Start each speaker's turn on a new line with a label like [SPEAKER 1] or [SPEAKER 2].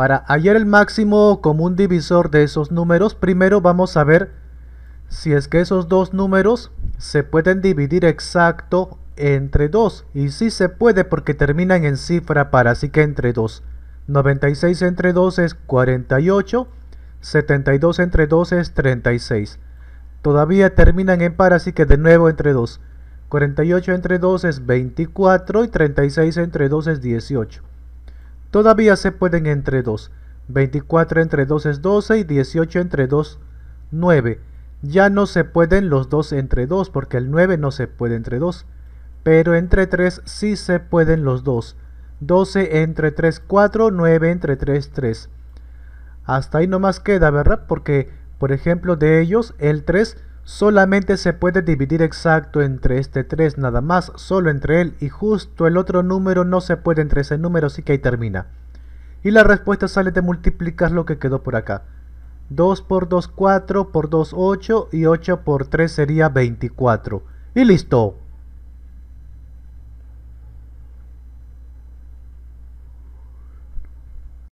[SPEAKER 1] Para hallar el máximo común divisor de esos números, primero vamos a ver si es que esos dos números se pueden dividir exacto entre 2. Y sí se puede porque terminan en cifra par, así que entre 2. 96 entre 2 es 48, 72 entre 2 es 36. Todavía terminan en par, así que de nuevo entre 2. 48 entre 2 es 24 y 36 entre 2 es 18. Todavía se pueden entre 2. 24 entre 2 es 12 y 18 entre 2, 9. Ya no se pueden los 2 entre 2 porque el 9 no se puede entre 2. Pero entre 3 sí se pueden los 2. 12 entre 3, 4, 9 entre 3, 3. Hasta ahí nomás queda, ¿verdad? Porque, por ejemplo, de ellos el 3 Solamente se puede dividir exacto entre este 3 nada más, solo entre él y justo el otro número no se puede entre ese número, así que ahí termina. Y la respuesta sale de multiplicar lo que quedó por acá. 2 por 2, 4, por 2, 8 y 8 por 3 sería 24. Y listo.